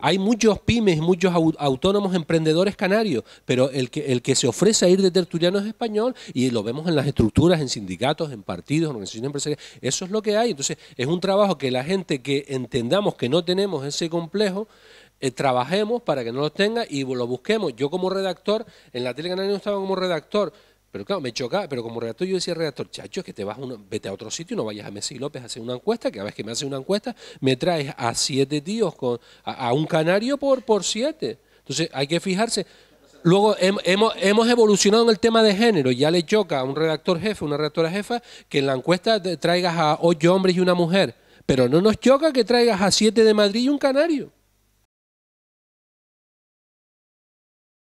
hay muchos pymes, muchos autónomos emprendedores canarios, pero el que, el que se ofrece a ir de tertuliano es español y lo vemos en las estructuras, en sindicatos, en partidos, en organizaciones empresariales. Eso es lo que hay. Entonces, es un trabajo que la gente que entendamos que no tenemos ese complejo, eh, trabajemos para que no lo tenga y lo busquemos. Yo como redactor, en la Tele Canaria no estaba como redactor, pero claro, me choca pero como redactor yo decía redactor, chacho, es que te vas a vete a otro sitio, no vayas a Messi López a hacer una encuesta, que a vez que me hace una encuesta, me traes a siete tíos, con, a, un canario por, por siete. Entonces hay que fijarse. Luego hemos, hemos, evolucionado en el tema de género. Ya le choca a un redactor jefe, una redactora jefa, que en la encuesta traigas a ocho hombres y una mujer. Pero no nos choca que traigas a siete de Madrid y un canario.